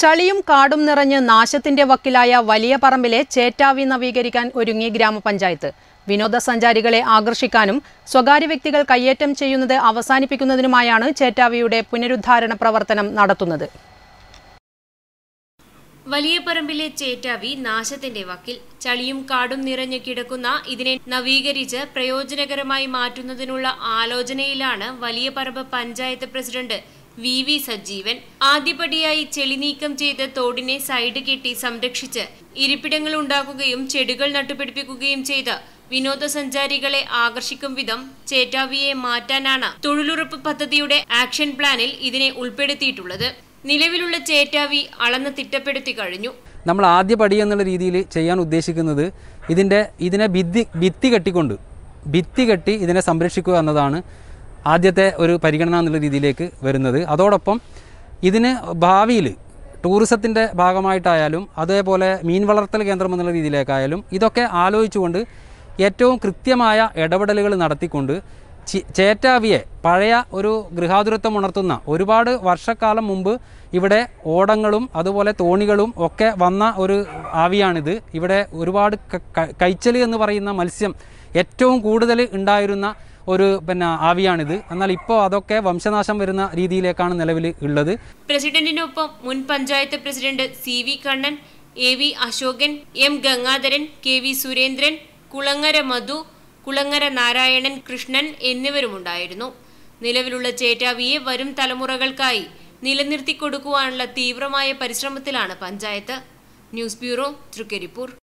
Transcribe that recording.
ചളിയും കാടും നിറഞ്ഞ് നാശത്തിന്റെ വക്കിലായ വലിയ പറമ്പിലെ ചേറ്റാവി നവീകരിക്കാൻ ഒരുങ്ങി ഗ്രാമപഞ്ചായത്ത് വിനോദസഞ്ചാരികളെ ആകർഷിക്കാനും സ്വകാര്യ വ്യക്തികൾ കയ്യേറ്റം ചെയ്യുന്നത് അവസാനിപ്പിക്കുന്നതിനുമായാണ് ചേറ്റാവിയുടെ പുനരുദ്ധാരണ പ്രവർത്തനം നടത്തുന്നത് വലിയ പറമ്പിലെ ചേറ്റാവി നാശത്തിന്റെ വക്കിൽ ചളിയും കാടും നിറഞ്ഞു കിടക്കുന്ന ഇതിനെ നവീകരിച്ച് പ്രയോജനകരമായി മാറ്റുന്നതിനുള്ള ആലോചനയിലാണ് Valiyaparamba panchayat president V V Sajeevan ആദ്യപടിയായി ചെളി നീക്കം ചെയ്ത തോടിനെ സൈഡ് കെട്ടി സംരക്ഷിച്ച് ഇരിപ്പിടങ്ങൾ ഉണ്ടാക്കുകയും ചെടികൾ നട്ടുപിടിപ്പിക്കുകയും ചെയ്ത് വിനോദസഞ്ചാരികളെ ആകർഷിക്കും വിധം ചേറ്റാവിയെ മാറ്റാനാണ് തൊഴിലുറപ്പ് പദ്ധതിയുടെ ആക്ഷൻ പ്ലാനിൽ ഇതിനെ ഉൾപ്പെടുത്തിയിട്ടുള്ളത് നിലവിലുള്ള ചേറ്റാവി അളന്ന് തിട്ടപ്പെടുത്തി കഴിഞ്ഞു നമ്മൾ ആദ്യ പടി എന്നുള്ള രീതിയിൽ ചെയ്യാൻ ഉദ്ദേശിക്കുന്നത് ഇതിൻ്റെ ഇതിനെ ഭിത്തി ഭിത്തി കെട്ടിക്കൊണ്ട് ഭിത്തി കെട്ടി ഇതിനെ സംരക്ഷിക്കുക എന്നതാണ് ആദ്യത്തെ ഒരു പരിഗണന എന്നുള്ള രീതിയിലേക്ക് വരുന്നത് അതോടൊപ്പം ഇതിന് ഭാവിയിൽ ടൂറിസത്തിൻ്റെ ഭാഗമായിട്ടായാലും അതേപോലെ മീൻ വളർത്തൽ കേന്ദ്രം എന്നുള്ള രീതിയിലേക്കായാലും ഇതൊക്കെ ആലോചിച്ചുകൊണ്ട് ഏറ്റവും കൃത്യമായ ഇടപെടലുകൾ നടത്തിക്കൊണ്ട് ചേറ്റാവിയെ പഴയ ഒരു ഗൃഹാതുരത്വം ഉണർത്തുന്ന ഒരുപാട് വർഷക്കാലം മുമ്പ് ഇവിടെ ഓടങ്ങളും അതുപോലെ തോണികളും ഒക്കെ വന്ന ഒരു ആവിയാണിത് ഇവിടെ ഒരുപാട് കൈച്ചലി എന്ന് പറയുന്ന മത്സ്യം ഏറ്റവും കൂടുതൽ ഉണ്ടായിരുന്ന ഒരു പിന്നെ ആവിയാണിത് എന്നാൽ ഇപ്പോൾ അതൊക്കെ വംശനാശം വരുന്ന രീതിയിലേക്കാണ് നിലവിൽ ഉള്ളത് പ്രസിഡന്റിനൊപ്പം മുൻ panchayat president C V Kannan A V Ashokan M Gangadharan K V Surendran Kulangara Madhu Kulangara Narayanan Krishnan എന്നിവരുമുണ്ടായിരുന്നു നിലവിലുള്ള ചേറ്റാവിയെ വരും തലമുറകൾക്കായി നിലനിർത്തിക്കൊടുക്കുവാനുള്ള തീവ്രമായ പരിശ്രമത്തിലാണ് പഞ്ചായത്ത് ന്യൂസ് ബ്യൂറോ തൃക്കരിപ്പൂർ